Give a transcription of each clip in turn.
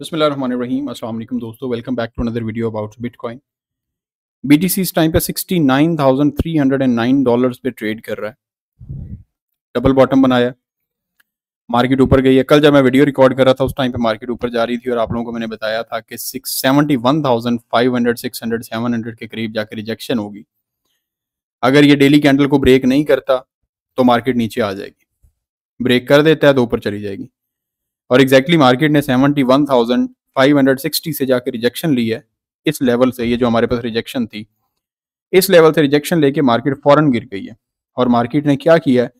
रहीम अल्लाम दोस्तों welcome back to another video about Bitcoin B T C इस time पे 69,309 डॉलर्स पे ट्रेड कर रहा है डबल बॉटम बनाया मार्केट ऊपर गई है कल जब मैं वीडियो रिकॉर्ड कर रहा था उस टाइम पे मार्केट ऊपर जा रही थी और आप लोगों को मैंने बताया था कि six seventy one thousand five hundred six hundred seven hundred के करीब जाकर रिजेक्शन होगी अगर ये डेली कैंडल को ब्रेक नहीं करता तो मार्केट नीचे आ जाएगी ब्रेक कर देता है तो ऊपर चली जाएगी और एग्जैक्टली मार्केट ने seventy one thousand five hundred sixty से जाकर रिजेक्शन ली है इस लेवल से ये जो हमारे पास रिजेक्शन थी इस लेवल से रिजेक्शन लेके मार्केट फौरन गिर गई है और मार्केट ने क्या किया है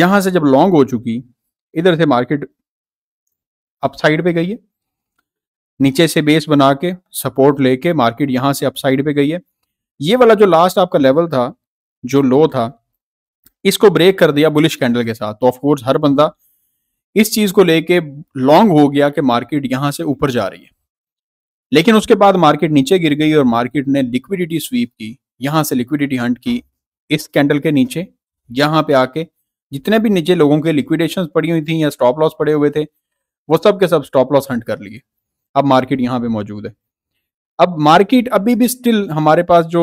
यहाँ से जब लॉन्ग हो चुकी इधर से मार्केट अपसाइड पे गई है नीचे से बेस बना के सपोर्ट लेके मार्केट यहाँ से अपसाइड पे गई है ये वाला जो लास्ट आपका लेवल था जो लो था इसको ब्रेक कर दिया बुलिश कैंडल के साथ तो ऑफकोर्स हर बंदा इस चीज को लेके लॉन्ग हो गया कि मार्केट यहां से ऊपर जा रही है लेकिन उसके बाद मार्केट नीचे गिर गई और मार्केट ने लिक्विडिटी स्वीप की यहां से लिक्विडिटी हंट की इस कैंडल के नीचे यहां पे आके जितने भी नीचे लोगों के लिक्विडेशन पड़ी हुई थी या स्टॉप लॉस पड़े हुए थे वो सब के सब स्टॉप लॉस हंट कर लिए अब मार्केट यहाँ पे मौजूद है अब मार्केट अभी भी स्टिल हमारे पास जो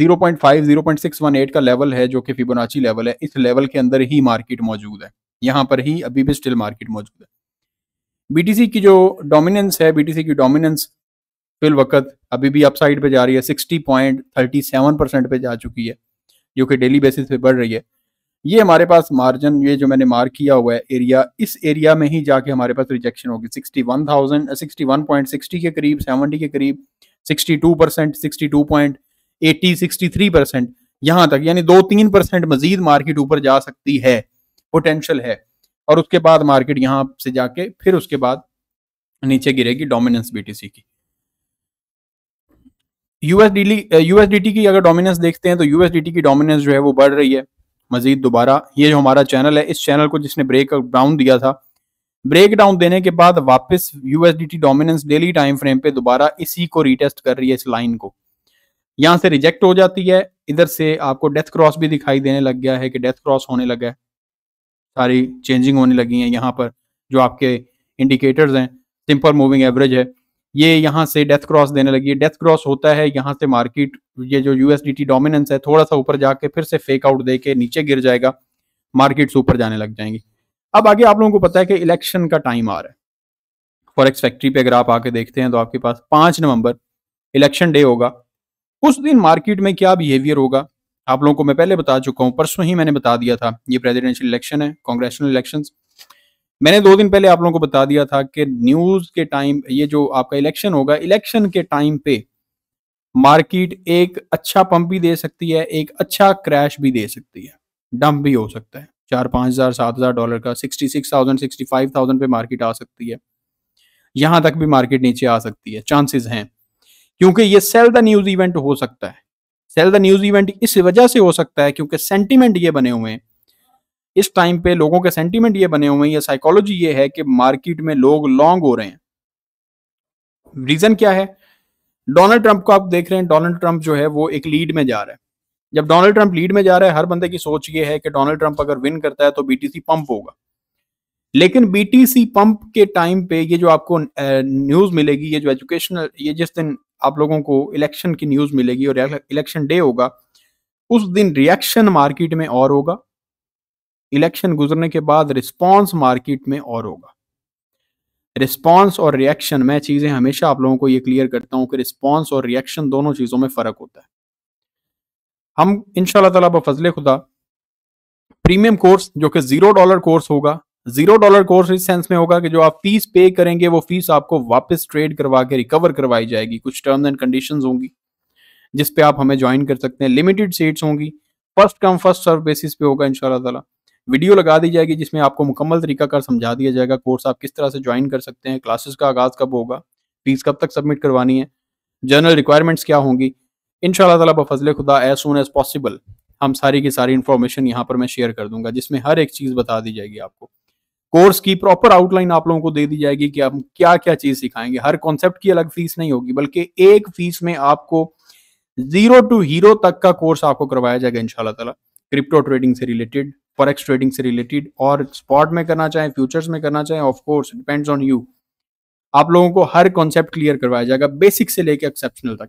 0.5 0.618 का लेवल है जो कि फिबोनाची लेवल है इस लेवल के अंदर ही मार्केट मौजूद है यहाँ पर ही अभी भी स्टिल मार्केट मौजूद है बीटीसी की जो डोमिनेंस है बीटीसी की डोमिनेंस फिल वक्त अभी भी अपसाइड पे जा रही है sixty point thirty seven percent पे जा चुकी है जो कि डेली बेसिस पे बढ़ रही है ये हमारे पास मार्जिन ये जो मैंने मार्क किया हुआ है एरिया इस एरिया में ही जाके हमारे पास रिजेक्शन होगी sixty one thousand sixty one point sixty के करीब सेवनटी के करीब sixty two percent sixty two point eighty sixty three percent यहाँ तक यानी दो तीन परसेंट मजीद मार्केट ऊपर जा सकती है पोटेंशियल है और उसके बाद मार्केट यहां से जाके फिर उसके बाद नीचे गिरेगी डोमिनेंस बीटीसी की यूएसडी यूएसडीटी की अगर डोमिनेंस देखते हैं तो यूएसडीटी की डोमिनेंस जो है वो बढ़ रही है मजीद दोबारा ये जो हमारा चैनल है इस चैनल को जिसने ब्रेक डाउन दिया था ब्रेक डाउन देने के बाद वापस USDT dominance daily time frame पे दोबारा इसी को रिटेस्ट कर रही है इस लाइन को यहां से रिजेक्ट हो जाती है इधर से आपको डेथ क्रॉस भी दिखाई देने लग गया है कि डेथ क्रॉस होने लगा है सारी चेंजिंग होने लगी हैं यहाँ पर जो आपके इंडिकेटर्स हैं सिंपल मूविंग एवरेज है ये यहाँ से डेथ क्रॉस देने लगी है डेथ क्रॉस होता है यहाँ से मार्केट ये जो यूएसडीटी डोमिनेंस है थोड़ा सा ऊपर जाके फिर से फेक आउट दे के नीचे गिर जाएगा मार्केट्स ऊपर जाने लग जाएंगी अब आगे आप लोगों को पता है कि इलेक्शन का टाइम आ रहा है फॉरेक्स फैक्ट्री पे अगर आप आके देखते हैं तो आपके पास पाँच नवंबर इलेक्शन डे होगा उस दिन मार्केट में क्या बिहेवियर होगा आप लोगों को मैं पहले बता चुका हूँ परसों ही मैंने बता दिया था ये प्रेसिडेंशियल इलेक्शन है कांग्रेसनल इलेक्शन मैंने दो दिन पहले आप लोगों को बता दिया था कि न्यूज के टाइम ये जो आपका इलेक्शन होगा इलेक्शन के टाइम पे मार्केट एक अच्छा पंप भी दे सकती है एक अच्छा क्रैश भी दे सकती है डंप भी हो सकता है चार पाँच हज़ार सात हज़ार डॉलर का sixty six thousand sixty five thousand पे मार्केट आ सकती है यहां तक भी मार्केट नीचे आ सकती है चांसेस हैं क्योंकि ये सेल द न्यूज़ इवेंट हो सकता है सेल द न्यूज इवेंट इस वजह से हो सकता है क्योंकि सेंटीमेंट ये बने हुए हैं इस टाइम पे लोगों के सेंटीमेंट ये बने हुए हैं या साइकोलॉजी ये है कि मार्केट में लोग लॉन्ग हो रहे हैं रीजन क्या है डोनाल्ड ट्रंप को आप देख रहे हैं डोनाल्ड ट्रंप जो है वो एक लीड में जा रहा है जब डोनाल्ड ट्रंप लीड में जा रहा है हर बंदे की सोच ये है कि डोनाल्ड ट्रंप अगर विन करता है तो बीटीसी पंप होगा लेकिन बीटीसी पंप के टाइम पे ये जो आपको न्यूज मिलेगी ये जो एजुकेशनल ये जिस दिन आप लोगों को इलेक्शन की न्यूज मिलेगी और इलेक्शन डे होगा उस दिन रिएक्शन मार्केट में और होगा इलेक्शन गुजरने के बाद रिस्पांस मार्केट में और होगा रिस्पांस और रिएक्शन मैं चीजें हमेशा आप लोगों को ये क्लियर करता हूं कि रिस्पांस और रिएक्शन दोनों चीजों में फर्क होता है हम इनशाला ताला फजल खुदा प्रीमियम कोर्स जो कि जीरो डॉलर कोर्स होगा जीरो डॉलर कोर्स इस सेंस में होगा कि जो आप फीस पे करेंगे वो फीस आपको वापस ट्रेड करवा के रिकवर करवाई जाएगी कुछ टर्म्स एंड कंडीशन होंगी जिस पे आप हमें ज्वाइन कर सकते हैं लिमिटेड सीट्स होंगी first come first serve basis पे होगा इनशाला तला वीडियो लगा दी जाएगी जिसमें आपको मुकम्मल तरीका कर समझा दिया जाएगा कोर्स आप किस तरह से ज्वाइन कर सकते हैं क्लासेस का आगाज कब होगा फीस कब तक सबमिट करवानी है जनरल रिक्वायरमेंट्स क्या होंगी इन तला बफजल खुदा एज सुन एज पॉसिबल हम सारी की सारी इन्फॉर्मेशन यहाँ पर मैं शेयर कर दूंगा जिसमें हर एक चीज़ बता दी जाएगी आपको कोर्स की प्रॉपर आउटलाइन आप लोगों को दे दी जाएगी कि हम क्या क्या चीज सिखाएंगे हर कॉन्सेप्ट की अलग फीस नहीं होगी बल्कि एक फीस में आपको जीरो टू हीरो तक का कोर्स आपको करवाया जाएगा इंशाल्लाह ताला क्रिप्टो ट्रेडिंग से रिलेटेड फॉरेक्स ट्रेडिंग से रिलेटेड और स्पॉट में करना चाहें फ्यूचर्स में करना चाहें of course depends on you आप लोगों को हर कॉन्सेप्ट क्लियर करवाया जाएगा बेसिक से लेकर एक्सेप्शनल तक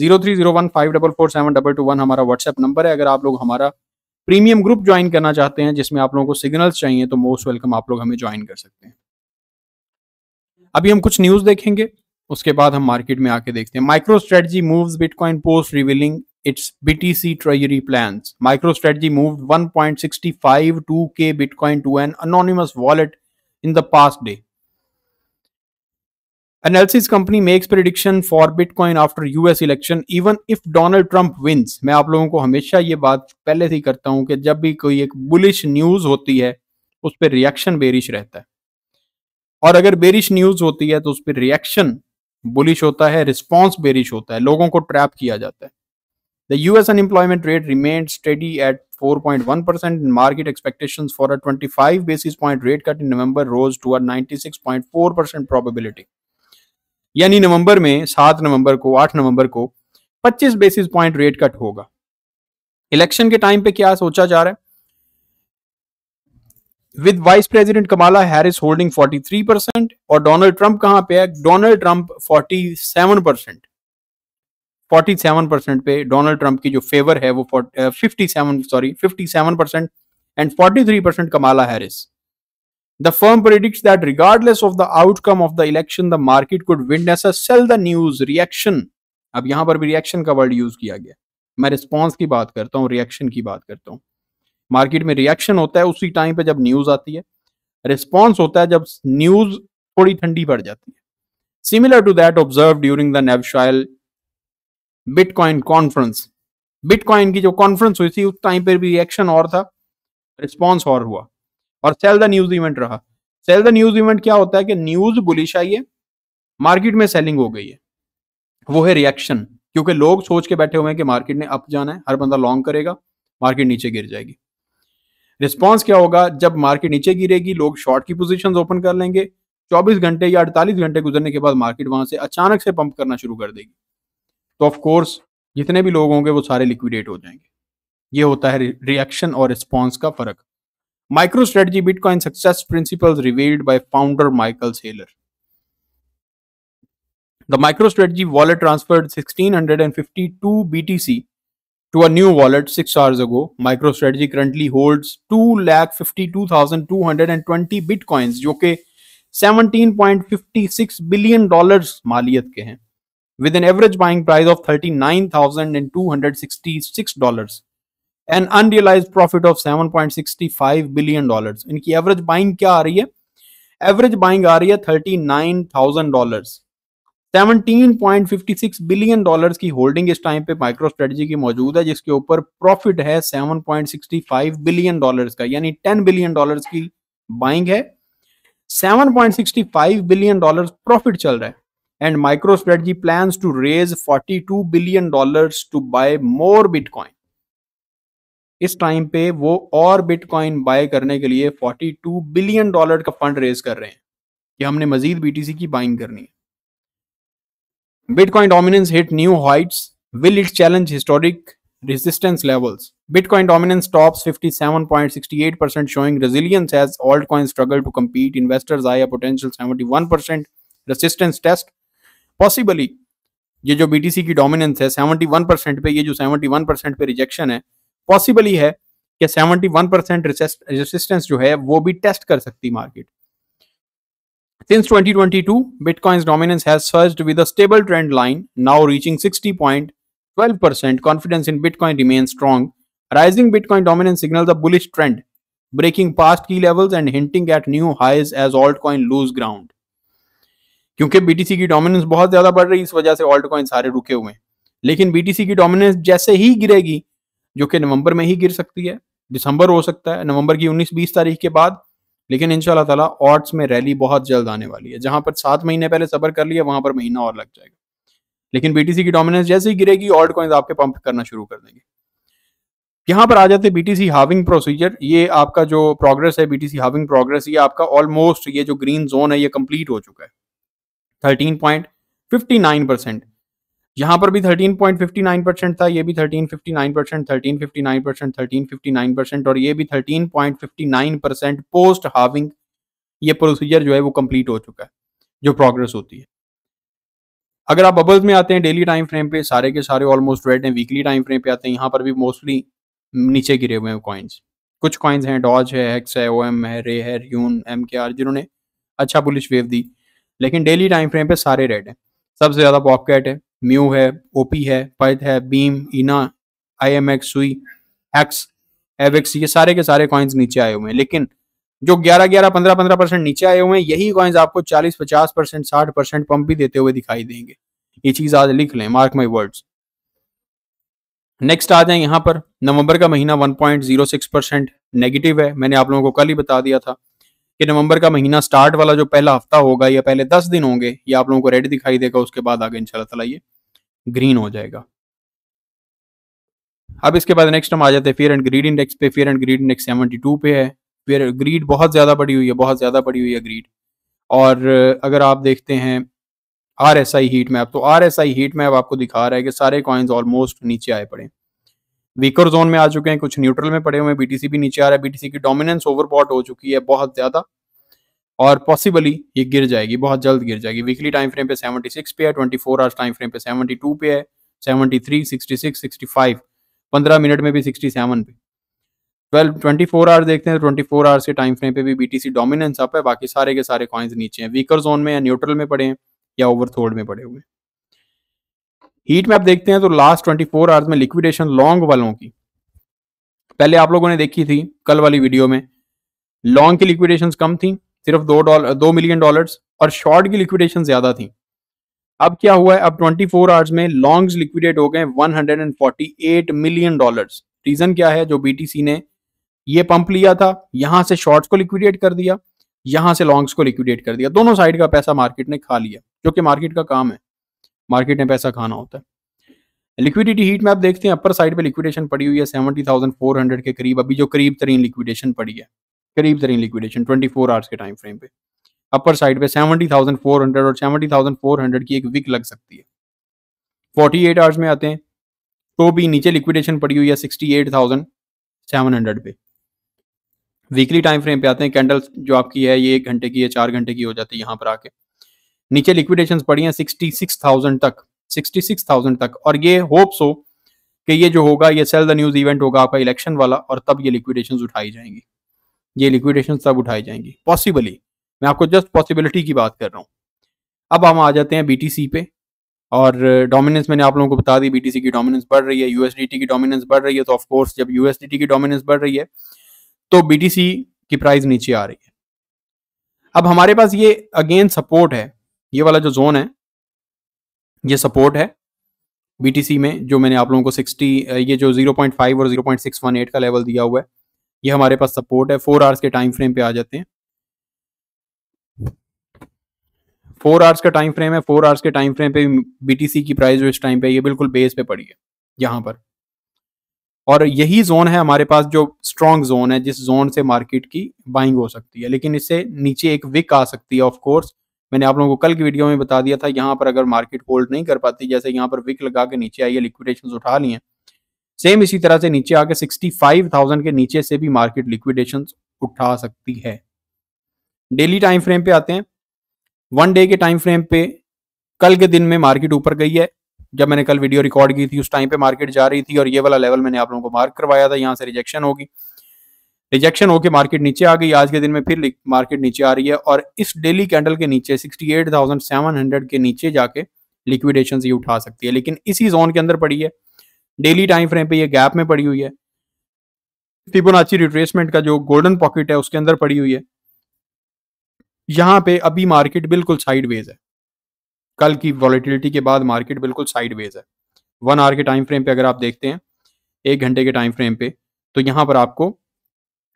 zero three zero one five double four seven double two one हमारा व्हाट्सएप नंबर है अगर आप लोग हमारा प्रीमियम ग्रुप ज्वाइन करना चाहते हैं जिसमें आप लोगों को सिग्नल्स चाहिए तो मोस्ट वेलकम आप लोग हमें ज्वाइन कर सकते हैं अभी हम कुछ न्यूज देखेंगे उसके बाद हम मार्केट में आके देखते हैं micro strategy move bitcoin post revealing its treasury plan micro strategy move one point sixty five two K bitcoin to an anonymous wallet in the past day analysis company makes prediction for bitcoin after US election even if Donald Trump wins मैं आप लोगों को हमेशा ये बात पहले से करता हूं कि जब भी कोई एक बुलिश न्यूज होती है उस पर रिएक्शन बेरिश रहता है और अगर बेरिश न्यूज होती है तो उस पर रिएक्शन बुलिश होता है रिस्पॉन्स बेरिश होता है लोगों को ट्रैप किया जाता है the US unemployment rate remain steady at 4.1 percent market expectation for a 25 basis point rate cut in November rose to a 96.4 percent probability यानी नवंबर में सात नवंबर को आठ नवंबर को 25 बेसिस पॉइंट रेट कट होगा इलेक्शन के टाइम पे क्या सोचा जा रहा है with vice president Kamala Harris holding 43 percent और डोनाल्ड ट्रंप कहां पे है डोनाल्ड ट्रंप 47 परसेंट 47 परसेंट पे डोनाल्ड ट्रंप की जो फेवर है वो 47 sorry 57 percent and 43 percent Kamala Harris The firm predicts that regardless of the outcome of the election, the market could witness a sell the news reaction. अब यहां पर भी reaction का वर्ड यूज किया गया मैं रिस्पॉन्स की बात करता हूँ रिएक्शन की बात करता हूँ मार्केट में रिएक्शन होता है उसी टाइम पे जब न्यूज आती है रिस्पॉन्स होता है जब न्यूज थोड़ी ठंडी पड़ जाती है similar to that observe during the Nashville bitcoin conference bitcoin की जो कॉन्फ्रेंस हुई थी उस टाइम पर भी रिएक्शन और था रिस्पॉन्स और हुआ और सेल द न्यूज इवेंट रहा सेल द न्यूज इवेंट क्या होता है कि न्यूज बुलिश आई है मार्केट में सेलिंग हो गई है वो है रिएक्शन क्योंकि लोग सोच के बैठे हुए हैं कि मार्केट ने अप जाना है हर बंदा लॉन्ग करेगा मार्केट नीचे गिर जाएगी रिस्पॉन्स क्या होगा जब मार्केट नीचे गिरेगी लोग शॉर्ट की पोजिशन ओपन कर लेंगे 24 घंटे या 48 घंटे गुजरने के बाद मार्केट वहां से अचानक से पंप करना शुरू कर देगी तो ऑफ कोर्स जितने भी लोग होंगे वो सारे लिक्विडेट हो जाएंगे ये होता है रिएक्शन और रिस्पॉन्स का फर्क MicroStrategy Bitcoin success principles revealed by founder Michael Saylor. The MicroStrategy wallet transferred 1652 BTC to a new wallet 6 hours ago. MicroStrategy currently holds 2,52,220 bitcoins, which 17.56 billion dollars ke hain, with an average buying price of 39,266 dollars. An unrealise profit of seven point sixty five billion dollar इनकी average buying क्या आ रही है average buying आ रही है thirty nine thousand dollar seventeen point fifty six billion dollar की holding इस टाइम पे माइक्रो स्ट्रेटजी की मौजूद है जिसके ऊपर प्रॉफिट है seven point sixty five billion dollar का यानी टेन बिलियन डॉलर की बाइंग है seven point sixty five billion dollar profit चल रहा है and micro strategy plan to raise forty two billion dollar to buy more bitcoin इस time पे वो और बिटकॉइन बाय करने के लिए 42 बिलियन डॉलर का फंड रेज कर रहे हैं कि हमने मजीद बीटीसी की बाइंग करनी है bitcoin dominance hit new heights will it challenge historic resistance levels bitcoin dominance tops 57.68 percent showing resilience as altcoin struggle to compete investors eye potential seventy resistance test possibly ये जो BTC की dominance है 71 percent पे ये जो 71 percent पे rejection है possible ही है कि 71% वन परसेंट रेजिस्टेंस जो है वो भी टेस्ट कर सकती market since 2022 bitcoin's dominance has surged with a stable trend line now reaching 60.12% confidence in bitcoin remain strong rising bitcoin dominance signals a bullish trend breaking past key levels and hinting at new highs as altcoin lose ground क्योंकि BTC की dominance बहुत ज्यादा बढ़ रही है इस वजह से ऑल्ट कॉइन सारे रुके हुए हैं लेकिन बीटीसी की डोमिनेंस जैसे ही गिरेगी जो कि नवंबर में ही गिर सकती है दिसंबर हो सकता है नवंबर की 19-20 तारीख के बाद लेकिन इन तला ऑर्ट्स में रैली बहुत जल्द आने वाली है जहां पर सात महीने पहले सबर कर लिया वहां पर महीना और लग जाएगा लेकिन बीटीसी की डोमिनेंस जैसे ही गिरेगी ऑर्ड कॉइन्स आपके पंप करना शुरू कर देंगे यहाँ पर आ जाते बीटीसी हाविंग प्रोसीजर ये आपका जो प्रोग्रेस है बीटीसी हाविंग प्रोग्रेस ये आपका ऑलमोस्ट ये जो ग्रीन जोन है ये कंप्लीट हो चुका है thirteen point fifty nine percent यहाँ पर भी 13.59 परसेंट था ये भी 13.59 परसेंट 13.59 परसेंट 13.59 परसेंट और ये भी 13.59 परसेंट पोस्ट हाविंग ये प्रोसीजर जो है वो कंप्लीट हो चुका है जो प्रोग्रेस होती है अगर आप बबल्स में आते हैं डेली टाइम फ्रेम पे सारे के सारे ऑलमोस्ट रेड हैं वीकली टाइम फ्रेम पे आते हैं यहाँ पर भी मोस्टली नीचे गिरे हुए हैं कॉइन्स कुछ कॉइन्स हैं डॉज है एक्स है ओ एम है रे है यून एम के आर जिन्होंने अच्छा बुलिश वेव दी लेकिन डेली टाइम फ्रेम पे सारे रेड हैं सबसे ज़्यादा पॉपकेट है म्यू है ओपी है पैथ है beam ENA I M X Sui X AVAX ये सारे के सारे कॉइन्स नीचे आए हुए हैं लेकिन जो 11 11 15 15 परसेंट नीचे आए हुए हैं यही कॉइन्स आपको 40 50 परसेंट साठ परसेंट पंप भी देते हुए दिखाई देंगे ये चीज आज लिख लें मार्क माई वर्ड्स नेक्स्ट आ जाए यहाँ पर नवंबर का महीना 1.06 परसेंट नेगेटिव है मैंने आप लोगों को कल ही बता दिया था कि नवंबर का महीना स्टार्ट वाला जो पहला हफ्ता होगा या पहले दस दिन होंगे ये आप लोगों को रेड दिखाई देगा उसके बाद आगे इंशाल्लाह ये ग्रीन हो जाएगा अब इसके बाद नेक्स्ट हम आ जाते हैं फियर एंड ग्रीड इंडेक्स पे fear and greed index seventy two पे है फिर ग्रीड बहुत ज़्यादा बढ़ी हुई है बहुत ज़्यादा बढ़ी हुई है ग्रीड और अगर आप देखते हैं R S I heat map तो R S I heat map आपको दिखा रहा है कि सारे कॉइन्स ऑलमोस्ट नीचे आए पड़े वीकर जोन में आ चुके हैं कुछ न्यूट्रल में पड़े हुए हैं बीटीसी भी नीचे आ रहा है बीटीसी की डोमिनेंस ओवरबॉट हो चुकी है बहुत ज्यादा और पॉसिबली ये गिर जाएगी बहुत जल्द गिर जाएगी वीकली टाइम फ्रेम पे 76 पे है 24 फोर आवर्स टाइम फ्रेम पे 72 पे है 73 66 65 15 मिनट में भी 67 पे ट्वेल्व ट्वेंटी फोर आवर्स देखते हैं ट्वेंटी फोर आवर्स के टाइम फ्रेम पे भी बीटीसी डोमिनेंस अप है बाकी सारे के सारे कॉइन्स नीचे हैं वीकर जोन में या न्यूट्रल में पड़े हैं या ओवर में पड़े हुए हैं हीट मैप देखते हैं तो लास्ट 24 फोर आवर्स में लिक्विडेशन लॉन्ग वालों की पहले आप लोगों ने देखी थी कल वाली वीडियो में लॉन्ग की लिक्विडेशन कम थी सिर्फ दो डॉलर दो मिलियन डॉलर्स और शॉर्ट की लिक्विडेशन ज्यादा थी अब क्या हुआ है अब 24 फोर आवर्स में लॉन्ग लिक्विडेट हो गए 148 मिलियन डॉलर्स रीजन क्या है जो बीटीसी ने ये पंप लिया था यहां से शॉर्ट्स को लिक्विडेट कर दिया यहां से लॉन्ग्स को लिक्विडेट कर दिया दोनों साइड का पैसा मार्केट ने खा लिया जो कि मार्केट का काम है मार्केट में पैसा खाना होता है लिक्विडिटी हीट में आप देखते हैं अपर साइड पे लिक्विडेशन पड़ी हुई है सेवेंटी थाउजेंड फोर हंड्रेड के करीब अभी जो करीब तरीन लिक्विडेशन पड़ी है करीब तरीन लिक्विडेशन ट्वेंटी फोर आवर्स के टाइम फ्रेम पे अपर साइड पे सेवेंटी थाउजेंड फोर हंड्रेड और सेवेंटी थाउजेंड फोर हंड्रेड की एक वीक लग सकती है फोर्टी एट आवर्स में आते हैं तो भी नीचे लिक्विडेशन पड़ी हुई है sixty eight thousand seven hundred पे वीकली टाइम फ्रेम पे आते हैं कैंडल्स जो आपकी है ये एक घंटे की है चार घंटे की हो जाती है यहाँ पर आके नीचे लिक्विडेशन पड़ी हैं सिक्सटी सिक्स थाउजेंड तक सिक्सटी सिक्स थाउजेंड तक और ये होप्स हो कि ये जो होगा ये सेल द न्यूज इवेंट होगा आपका इलेक्शन वाला और तब ये लिक्विडेशन उठाई जाएंगी ये लिक्विडेशन तब उठाई जाएंगी पॉसिबली मैं आपको जस्ट पॉसिबिलिटी की बात कर रहा हूँ अब हम आ जाते हैं बीटीसी पे और डोमिनेंस मैंने आप लोगों को बता दी बीटीसी की डोमिनेंस बढ़ रही है यूएसडीटी की डोमिनेंस बढ़ रही है तो ऑफकोर्स जब यूएसडीटी की डोमिनेंस बढ़ रही है तो बीटीसी की प्राइस नीचे आ रही है अब हमारे पास ये अगेन सपोर्ट है ये वाला जो जोन है ये सपोर्ट है BTC में जो मैंने आप लोगों को 60 ये जो 0.5 और 0.618 का लेवल दिया हुआ है ये हमारे पास सपोर्ट है फोर आवर्स के टाइम फ्रेम पे आ जाते हैं फोर आवर्स का टाइम फ्रेम है फोर आवर्स के टाइम फ्रेम पे बीटीसी की प्राइस जो इस टाइम पे ये बिल्कुल बेस पे पड़ी है यहाँ पर और यही जोन है हमारे पास जो स्ट्रॉन्ग जोन है जिस जोन से मार्केट की बाइंग हो सकती है लेकिन इससे नीचे एक विक आ सकती है ऑफकोर्स मैंने आप लोगों को कल की वीडियो में बता दिया था यहाँ पर अगर मार्केट होल्ड नहीं कर पाती जैसे यहाँ पर विक लगा के नीचे आई है लिक्विडेशन उठा ली है सेम इसी तरह से नीचे आके थाउजेंड के नीचे से भी मार्केट लिक्विडेशन उठा सकती है डेली टाइम फ्रेम पे आते हैं वन डे के टाइम फ्रेम पे कल के दिन में मार्केट ऊपर गई है जब मैंने कल वीडियो रिकॉर्ड की थी उस टाइम पे मार्केट जा रही थी और ये वाला लेवल मैंने आप लोगों को मार्क करवाया था यहाँ से रिजेक्शन होगी रिजेक्शन होकर मार्केट नीचे आ गई आज के दिन में फिर मार्केट नीचे आ रही है और इस डेली कैंडल के नीचे 68,700 के नीचे जाके लिक्विडेशन ये उठा सकती है लेकिन इसी जोन के अंदर पड़ी है डेली टाइम फ्रेम पे ये गैप में पड़ी हुई है फिबोनाची रिट्रेसमेंट का जो गोल्डन पॉकेट है उसके अंदर पड़ी हुई है यहाँ पे अभी मार्केट बिल्कुल साइड है कल की वॉलिटिलिटी के बाद मार्केट बिल्कुल साइड है वन आवर के टाइम फ्रेम पे अगर आप देखते हैं एक घंटे के टाइम फ्रेम पे तो यहाँ पर आपको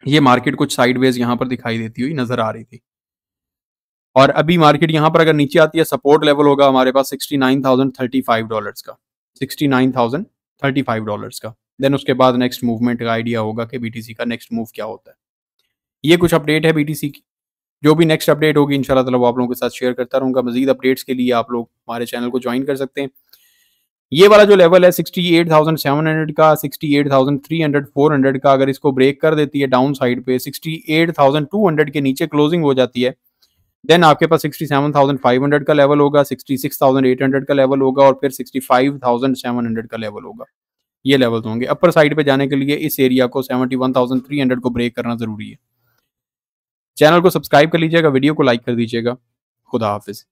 ये मार्केट कुछ साइडवेज यहाँ पर दिखाई देती हुई नजर आ रही थी और अभी मार्केट यहाँ पर अगर नीचे आती है सपोर्ट लेवल होगा हमारे पास sixty nine thousand thirty five dollars का sixty nine thousand thirty five dollars का देन उसके बाद नेक्स्ट मूवमेंट का आइडिया होगा कि बीटीसी का नेक्स्ट मूव क्या होता है ये कुछ अपडेट है बीटीसी की जो भी नेक्स्ट अपडेट होगी इनशाला ताला वो आप लोगों के साथ शेयर करता रहूँगा मजीद अपडेट्स के लिए आप लोग हमारे चैनल को ज्वाइन कर सकते हैं ये वाला जो लेवल है 68,700 का 68,300 400 का अगर इसको ब्रेक कर देती है डाउन साइड पे 68,200 के नीचे क्लोजिंग हो जाती है देन आपके पास 67,500 का लेवल होगा 66,800 का लेवल होगा और फिर 65,700 का लेवल होगा ये लेवल्स होंगे अपर साइड पे जाने के लिए इस एरिया को 71,300 को ब्रेक करना ज़रूरी है चैनल को सब्सक्राइब कर लीजिएगा वीडियो को लाइक कर दीजिएगा खुदा हाफिज़